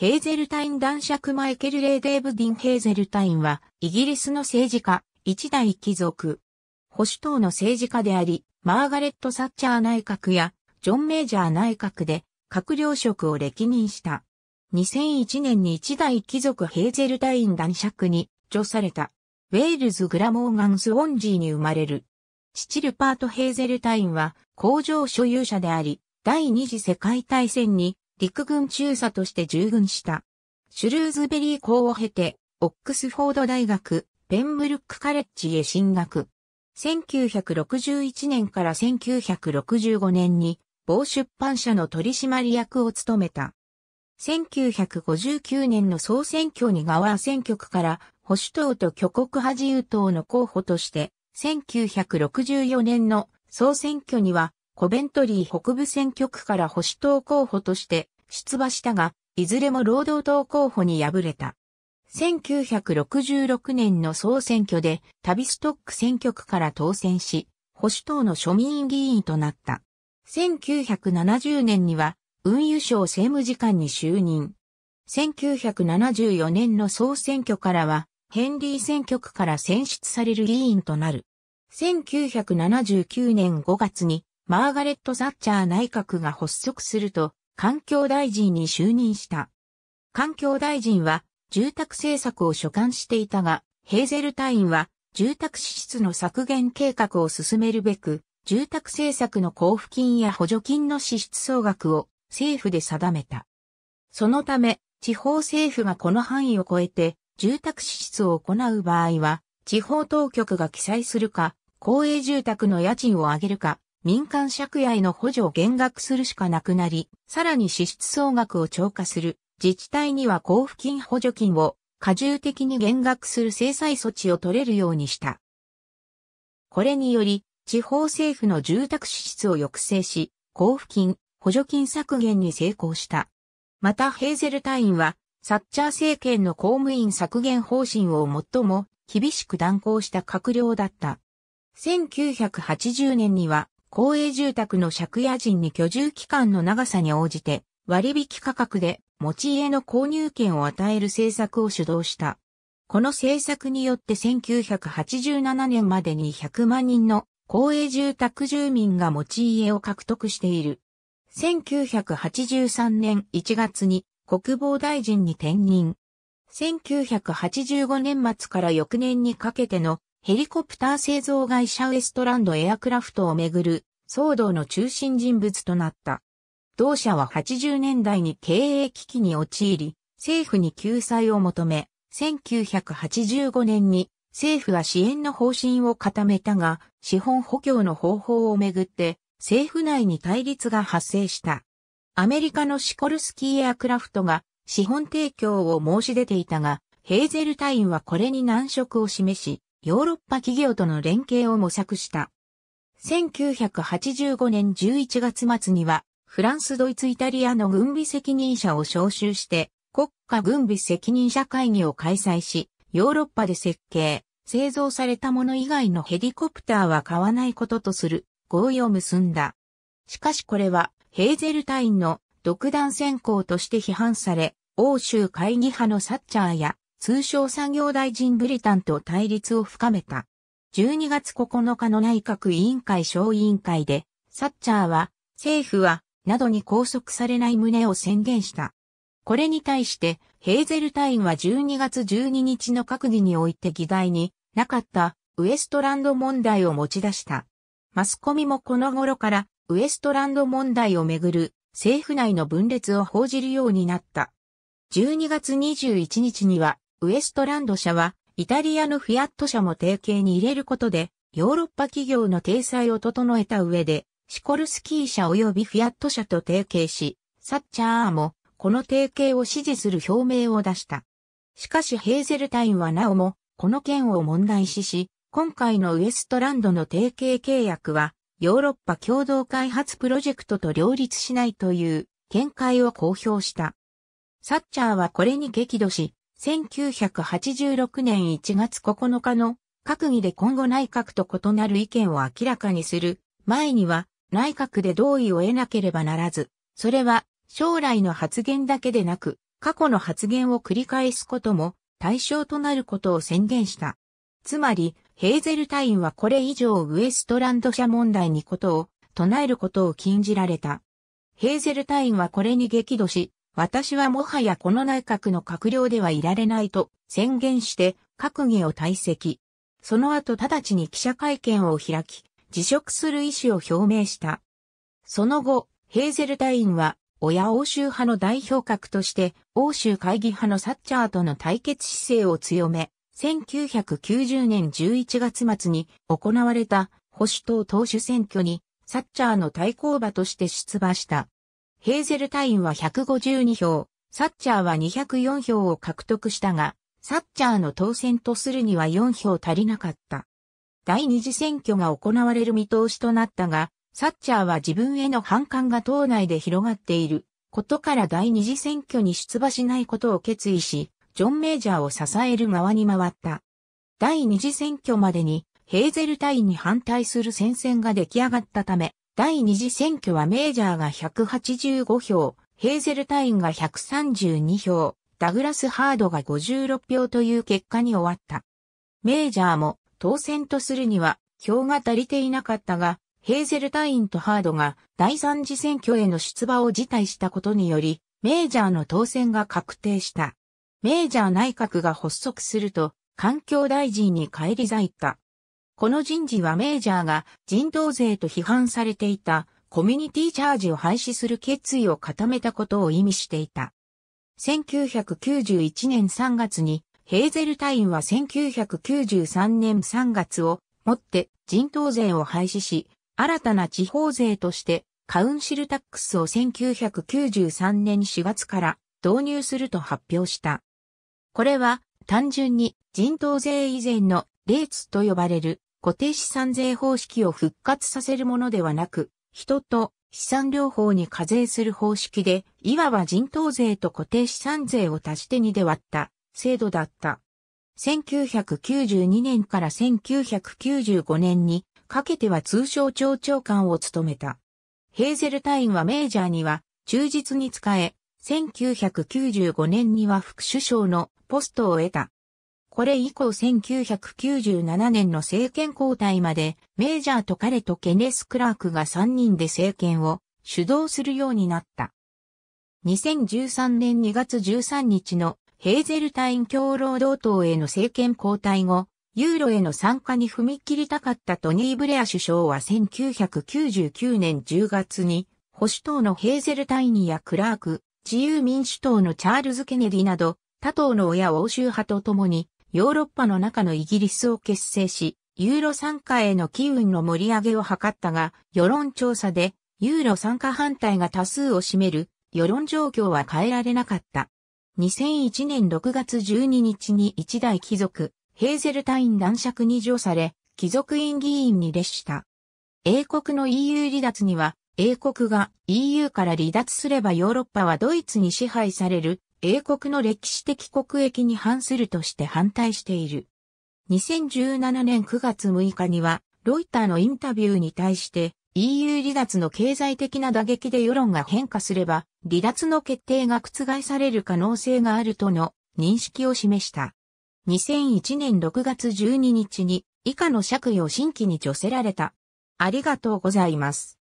ヘーゼルタイン男爵マイケル・レーデーブ・ディン・ヘーゼルタインは、イギリスの政治家、一代貴族、保守党の政治家であり、マーガレット・サッチャー内閣や、ジョン・メイジャー内閣で、閣僚職を歴任した。2001年に一代貴族ヘーゼルタイン男爵に、除された。ウェールズ・グラモーガン・スオンジーに生まれる。父ルパート・ヘーゼルタインは、工場所有者であり、第二次世界大戦に陸軍中佐として従軍した。シュルーズベリー校を経て、オックスフォード大学、ペンブルックカレッジへ進学。1961年から1965年に、某出版社の取締役を務めた。1959年の総選挙に側選挙区から保守党と挙国派自由党の候補として、1964年の総選挙にはコベントリー北部選挙区から保守党候補として出馬したが、いずれも労働党候補に敗れた。1966年の総選挙でタビストック選挙区から当選し、保守党の庶民議員となった。1970年には運輸省政務次官に就任。1974年の総選挙からは、ヘンリー選挙区から選出される議員となる。1979年5月にマーガレット・ザッチャー内閣が発足すると、環境大臣に就任した。環境大臣は、住宅政策を所管していたが、ヘーゼルタインは、住宅支出の削減計画を進めるべく、住宅政策の交付金や補助金の支出総額を政府で定めた。そのため、地方政府がこの範囲を超えて住宅支出を行う場合は、地方当局が記載するか、公営住宅の家賃を上げるか、民間借家への補助を減額するしかなくなり、さらに支出総額を超過する自治体には交付金補助金を過重的に減額する制裁措置を取れるようにした。これにより、地方政府の住宅支出を抑制し、交付金、補助金削減に成功した。またヘーゼル隊員は、サッチャー政権の公務員削減方針を最も厳しく断行した閣僚だった。1980年には公営住宅の借家人に居住期間の長さに応じて割引価格で持ち家の購入権を与える政策を主導した。この政策によって1987年までに100万人の公営住宅住民が持ち家を獲得している。1983年1月に国防大臣に転任。1985年末から翌年にかけてのヘリコプター製造会社ウエストランドエアクラフトをめぐる騒動の中心人物となった。同社は80年代に経営危機に陥り、政府に救済を求め、1985年に政府は支援の方針を固めたが、資本補強の方法をめぐって政府内に対立が発生した。アメリカのシコルスキーエアクラフトが資本提供を申し出ていたが、ヘーゼルタインはこれに難色を示し、ヨーロッパ企業との連携を模索した。1985年11月末には、フランス・ドイツ・イタリアの軍備責任者を招集して、国家軍備責任者会議を開催し、ヨーロッパで設計、製造されたもの以外のヘリコプターは買わないこととする合意を結んだ。しかしこれはヘーゼルタインの独断専行として批判され、欧州会議派のサッチャーや通商産業大臣ブリタンと対立を深めた。12月9日の内閣委員会小委員会で、サッチャーは、政府は、などに拘束されない旨を宣言した。これに対して、ヘーゼルタインは12月12日の閣議において議題になかったウエストランド問題を持ち出した。マスコミもこの頃からウエストランド問題をめぐる政府内の分裂を報じるようになった。12月21日にはウエストランド社は、イタリアのフィアット社も提携に入れることで、ヨーロッパ企業の体裁を整えた上で、シコルスキー社及びフィアット社と提携し、サッチャーも、この提携を支持する表明を出した。しかしヘーゼルタインはなおも、この件を問題視し、今回のウエストランドの提携契約は、ヨーロッパ共同開発プロジェクトと両立しないという見解を公表した。サッチャーはこれに激怒し、1986年1月9日の閣議で今後内閣と異なる意見を明らかにする前には内閣で同意を得なければならず、それは将来の発言だけでなく過去の発言を繰り返すことも対象となることを宣言した。つまり、ヘーゼルタインはこれ以上ウエストランド社問題にことを唱えることを禁じられた。ヘーゼルタインはこれに激怒し、私はもはやこの内閣の閣僚ではいられないと宣言して閣議を退席。その後直ちに記者会見を開き、辞職する意思を表明した。その後、ヘーゼルタインは、親欧州派の代表格として、欧州会議派のサッチャーとの対決姿勢を強め、1990年11月末に行われた保守党党首選挙に、サッチャーの対抗馬として出馬した。ヘーゼルタインは152票、サッチャーは204票を獲得したが、サッチャーの当選とするには4票足りなかった。第二次選挙が行われる見通しとなったが、サッチャーは自分への反感が党内で広がっていることから第二次選挙に出馬しないことを決意し、ジョン・メイジャーを支える側に回った。第二次選挙までにヘーゼルタインに反対する戦線が出来上がったため、第二次選挙はメージャーが185票、ヘーゼルタインが132票、ダグラス・ハードが56票という結果に終わった。メージャーも当選とするには票が足りていなかったが、ヘーゼルタインとハードが第三次選挙への出馬を辞退したことにより、メージャーの当選が確定した。メージャー内閣が発足すると、環境大臣に返り咲いた。この人事はメージャーが人道税と批判されていたコミュニティチャージを廃止する決意を固めたことを意味していた。1991年3月にヘーゼルタインは1993年3月をもって人頭税を廃止し、新たな地方税としてカウンシルタックスを1993年4月から導入すると発表した。これは単純に人頭税以前のレーツと呼ばれる固定資産税方式を復活させるものではなく、人と資産両方に課税する方式で、いわば人頭税と固定資産税を足して2で割った制度だった。1992年から1995年にかけては通商庁長官を務めた。ヘーゼルタインはメージャーには忠実に使え、1995年には副首相のポストを得た。これ以降1997年の政権交代まで、メージャーと彼とケネス・クラークが3人で政権を主導するようになった。2013年2月13日のヘーゼルタイン共労働党への政権交代後、ユーロへの参加に踏み切りたかったトニー・ブレア首相は1999年10月に保守党のヘーゼルタインやクラーク、自由民主党のチャールズ・ケネディなど他党の親欧州派と共にヨーロッパの中のイギリスを結成し、ユーロ参加への機運の盛り上げを図ったが、世論調査で、ユーロ参加反対が多数を占める、世論状況は変えられなかった。2001年6月12日に一代貴族、ヘーゼルタイン男爵に除され、貴族院議員に列した。英国の EU 離脱には、英国が EU から離脱すればヨーロッパはドイツに支配される英国の歴史的国益に反するとして反対している。2017年9月6日には、ロイターのインタビューに対して EU 離脱の経済的な打撃で世論が変化すれば、離脱の決定が覆される可能性があるとの認識を示した。2001年6月12日に以下の借用新規に除せられた。ありがとうございます。